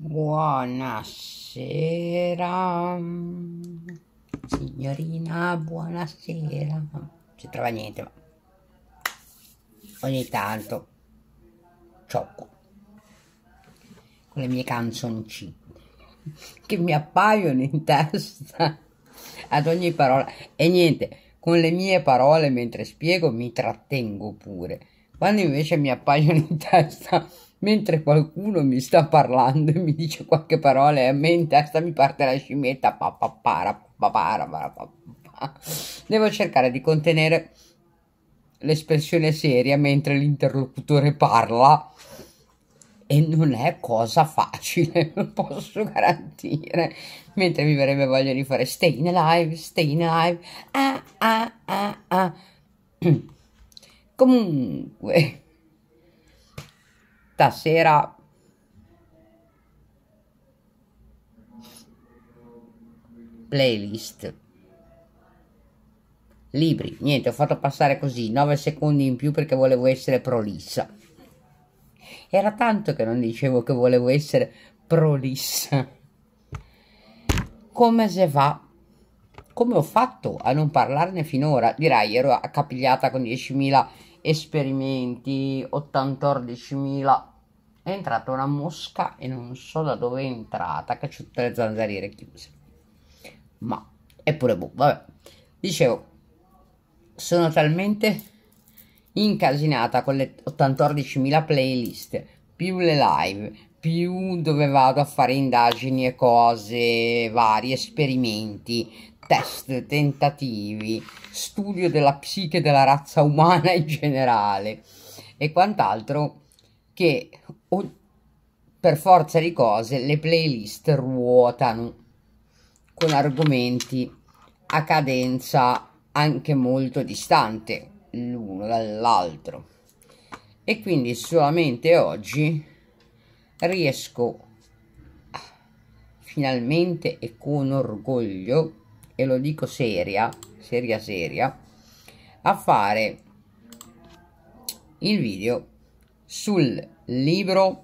Buonasera. Signorina, buonasera. Non trova niente, ma ogni tanto ciocco con le mie canzoncine che mi appaiono in testa ad ogni parola e niente, con le mie parole mentre spiego mi trattengo pure. Quando invece mi appaiono in testa mentre qualcuno mi sta parlando e mi dice qualche parola e a me in testa mi parte la scimmietta. Devo cercare di contenere l'espressione seria mentre l'interlocutore parla e non è cosa facile, lo posso garantire. Mentre mi verrebbe voglia di fare stay in alive, stay in alive. Ah, ah, ah, ah. Comunque stasera playlist libri niente ho fatto passare così 9 secondi in più perché volevo essere prolissa era tanto che non dicevo che volevo essere prolissa come se va come ho fatto a non parlarne finora dirai ero accapigliata con 10.000 esperimenti, 84.000. È entrata una mosca e non so da dove è entrata, che c'è tutte le zanzariere chiuse. Ma, eppure boh, vabbè. Dicevo, sono talmente incasinata con le 84.000 playlist, più le live, più dove vado a fare indagini e cose, vari esperimenti, test, tentativi, studio della psiche della razza umana in generale e quant'altro che per forza di cose le playlist ruotano con argomenti a cadenza anche molto distante l'uno dall'altro e quindi solamente oggi riesco finalmente e con orgoglio e lo dico seria seria seria a fare il video sul libro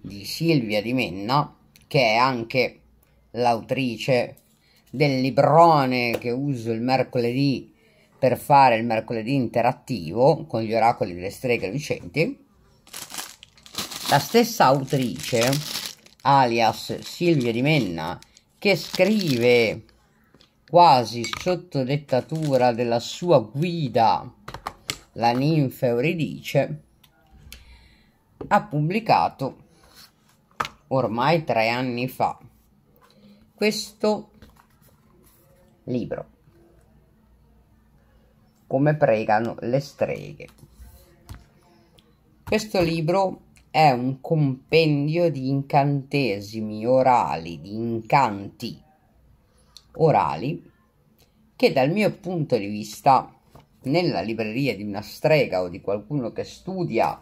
di Silvia Di Menna che è anche l'autrice del librone che uso il mercoledì per fare il mercoledì interattivo con gli oracoli delle streghe lucenti la stessa autrice alias Silvia Di Menna che scrive quasi sotto dettatura della sua guida, la ninfa Euridice, ha pubblicato ormai tre anni fa questo libro come pregano le streghe questo libro è un compendio di incantesimi orali di incanti orali che dal mio punto di vista nella libreria di una strega o di qualcuno che studia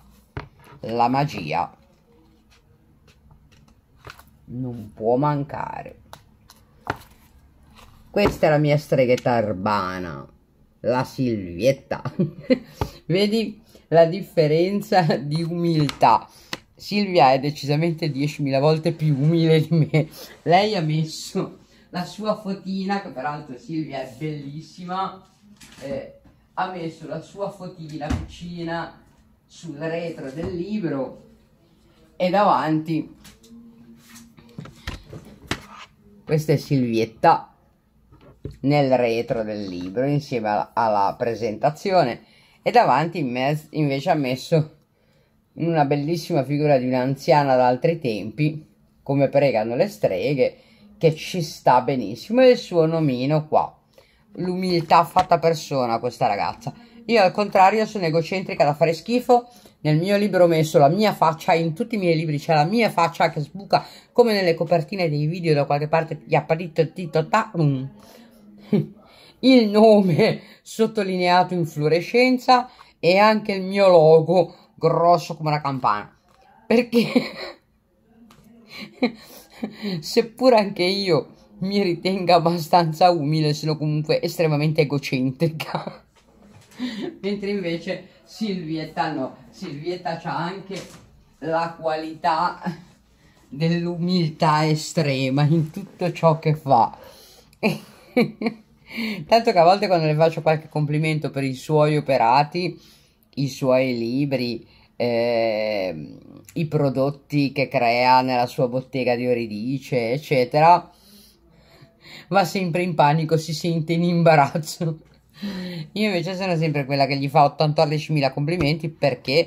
la magia non può mancare. Questa è la mia streghetta urbana, la Silvietta. Vedi la differenza di umiltà. Silvia è decisamente 10.000 volte più umile di me. Lei ha messo la sua fotina, che peraltro Silvia è bellissima, eh, ha messo la sua fotina cucina sul retro del libro e davanti questa è Silvietta nel retro del libro insieme alla, alla presentazione e davanti in mezzo, invece ha messo una bellissima figura di un'anziana d'altri tempi come pregano le streghe che ci sta benissimo e il suo nomino qua l'umiltà fatta persona questa ragazza io al contrario sono egocentrica da fare schifo nel mio libro ho messo la mia faccia in tutti i miei libri c'è la mia faccia che sbuca come nelle copertine dei video da qualche parte gli apparito tito ta um. il nome sottolineato in fluorescenza e anche il mio logo grosso come una campana perché seppure anche io mi ritenga abbastanza umile, sono comunque estremamente egocentrica. Mentre invece Silvietta no, Silvietta ha anche la qualità dell'umiltà estrema in tutto ciò che fa. Tanto che a volte quando le faccio qualche complimento per i suoi operati, i suoi libri, eh, i prodotti che crea nella sua bottega di Oridice, eccetera, va sempre in panico, si sente in imbarazzo. Io invece sono sempre quella che gli fa 14.000 complimenti perché,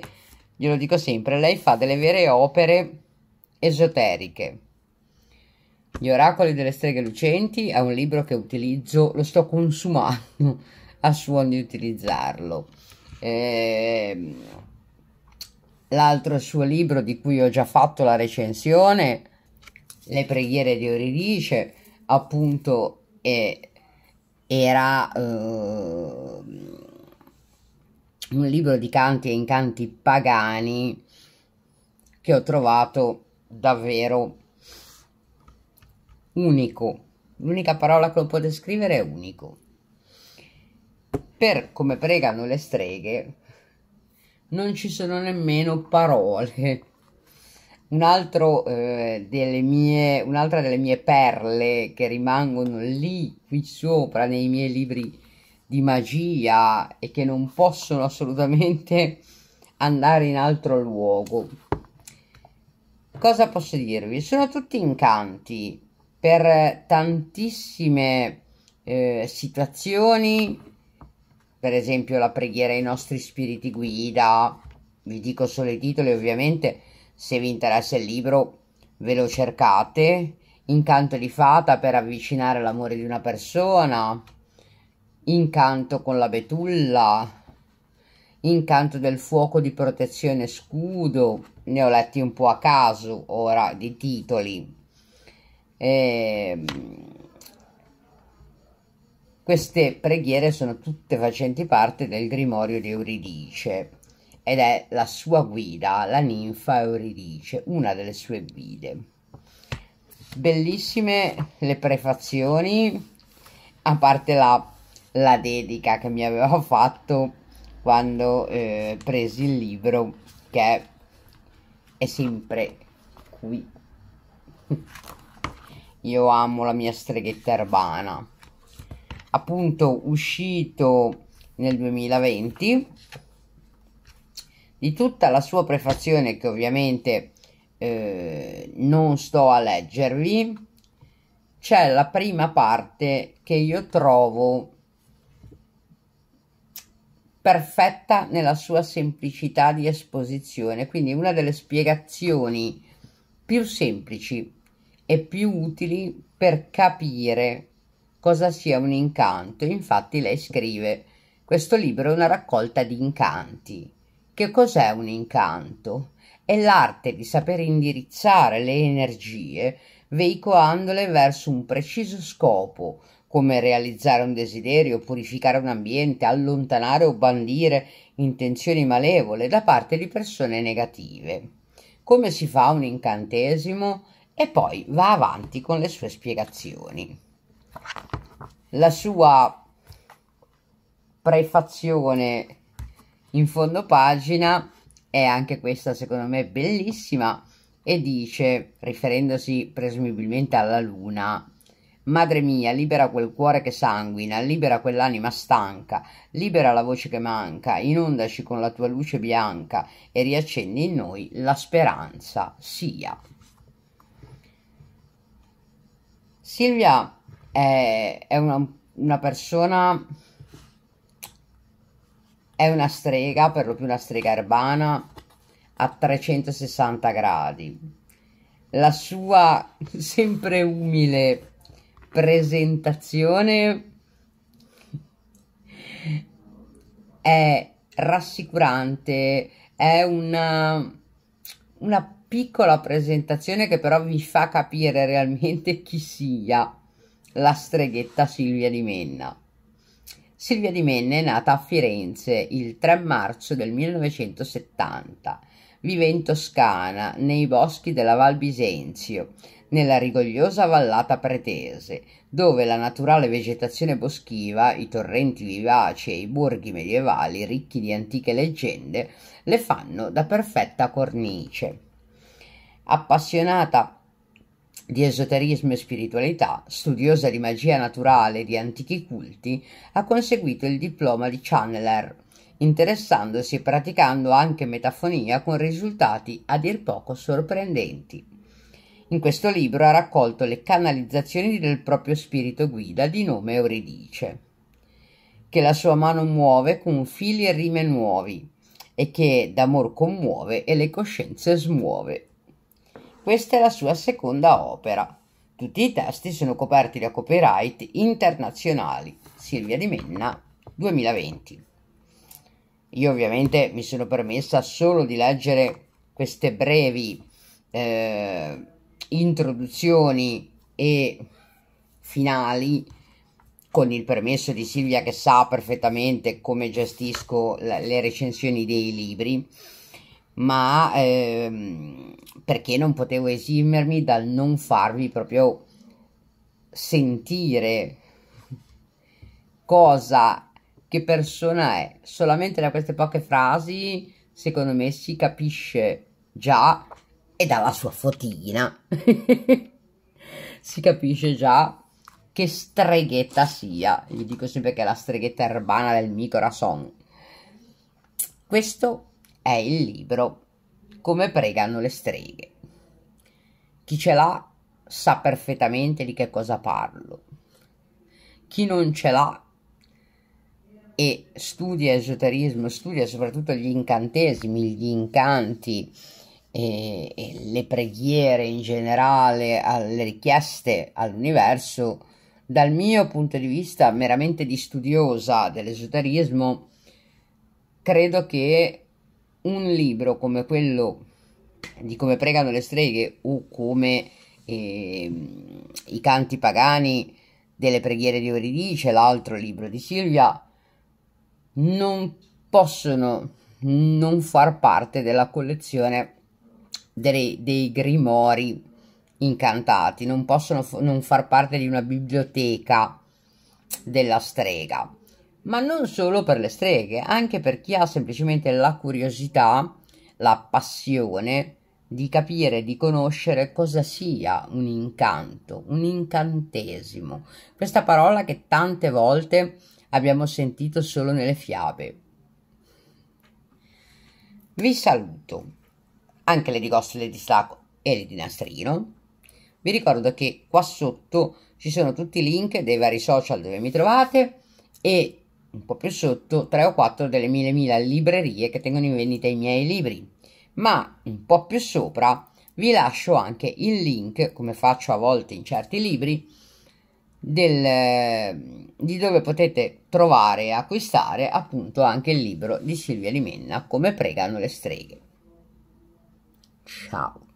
glielo dico sempre, lei fa delle vere opere esoteriche. Gli oracoli delle streghe lucenti è un libro che utilizzo, lo sto consumando a suon di utilizzarlo. Eh, l'altro suo libro di cui ho già fatto la recensione, Le preghiere di Oririce, appunto eh, era eh, un libro di canti e incanti pagani che ho trovato davvero unico. L'unica parola che lo può descrivere è unico. Per come pregano le streghe, non ci sono nemmeno parole. Un altro, eh, delle mie, un'altra delle mie perle che rimangono lì, qui sopra, nei miei libri di magia e che non possono assolutamente andare in altro luogo. Cosa posso dirvi? Sono tutti incanti per tantissime eh, situazioni, per esempio la preghiera ai nostri spiriti guida, vi dico solo i titoli ovviamente, se vi interessa il libro ve lo cercate, incanto di fata per avvicinare l'amore di una persona, incanto con la betulla, incanto del fuoco di protezione scudo, ne ho letti un po' a caso ora di titoli. Ehm queste preghiere sono tutte facenti parte del Grimorio di Euridice ed è la sua guida, la ninfa Euridice, una delle sue guide. Bellissime le prefazioni, a parte la, la dedica che mi aveva fatto quando eh, presi il libro che è sempre qui. Io amo la mia streghetta urbana appunto uscito nel 2020 di tutta la sua prefazione che ovviamente eh, non sto a leggervi c'è la prima parte che io trovo perfetta nella sua semplicità di esposizione quindi una delle spiegazioni più semplici e più utili per capire cosa sia un incanto. Infatti lei scrive, questo libro è una raccolta di incanti. Che cos'è un incanto? È l'arte di saper indirizzare le energie veicolandole verso un preciso scopo, come realizzare un desiderio, purificare un ambiente, allontanare o bandire intenzioni malevole da parte di persone negative. Come si fa un incantesimo? E poi va avanti con le sue spiegazioni la sua prefazione in fondo pagina è anche questa secondo me bellissima e dice, riferendosi presumibilmente alla luna, Madre mia, libera quel cuore che sanguina, libera quell'anima stanca, libera la voce che manca, inondaci con la tua luce bianca e riaccendi in noi la speranza sia. Silvia è, è una, una persona è una strega, per lo più una strega urbana a 360 gradi. La sua sempre umile presentazione è rassicurante, è una, una piccola presentazione che però vi fa capire realmente chi sia la streghetta Silvia di Menna. Silvia di Menna è nata a Firenze il 3 marzo del 1970. Vive in Toscana, nei boschi della Val Bisenzio, nella rigogliosa vallata pretese, dove la naturale vegetazione boschiva, i torrenti vivaci e i borghi medievali ricchi di antiche leggende le fanno da perfetta cornice. Appassionata di esoterismo e spiritualità, studiosa di magia naturale e di antichi culti, ha conseguito il diploma di Chandler, interessandosi e praticando anche metafonia con risultati a dir poco sorprendenti. In questo libro ha raccolto le canalizzazioni del proprio spirito guida di nome Euridice, che la sua mano muove con fili e rime nuovi e che d'amor commuove e le coscienze smuove questa è la sua seconda opera. Tutti i testi sono coperti da copyright internazionali. Silvia Di Menna, 2020. Io ovviamente mi sono permessa solo di leggere queste brevi eh, introduzioni e finali con il permesso di Silvia che sa perfettamente come gestisco le recensioni dei libri ma ehm, perché non potevo esimermi dal non farvi proprio sentire cosa, che persona è. Solamente da queste poche frasi, secondo me, si capisce già, e dalla sua fotina, si capisce già che streghetta sia. Gli dico sempre che è la streghetta urbana del Micora Song. Questo è il libro Come pregano le streghe. Chi ce l'ha sa perfettamente di che cosa parlo. Chi non ce l'ha e studia esoterismo, studia soprattutto gli incantesimi, gli incanti e, e le preghiere in generale, le richieste all'universo, dal mio punto di vista meramente di studiosa dell'esoterismo, credo che un libro come quello di come pregano le streghe o come eh, i canti pagani delle preghiere di Oridice, l'altro libro di Silvia, non possono non far parte della collezione dei, dei grimori incantati, non possono non far parte di una biblioteca della strega ma non solo per le streghe, anche per chi ha semplicemente la curiosità, la passione di capire, di conoscere cosa sia un incanto, un incantesimo. Questa parola che tante volte abbiamo sentito solo nelle fiabe. Vi saluto, anche le di Gosto, di Stacco e le di Nastrino. Vi ricordo che qua sotto ci sono tutti i link dei vari social dove mi trovate e un po' più sotto, 3 o 4 delle mille mila librerie che tengono in vendita i miei libri. Ma un po' più sopra vi lascio anche il link, come faccio a volte in certi libri, del, di dove potete trovare e acquistare appunto anche il libro di Silvia Limenna, Come pregano le streghe. Ciao!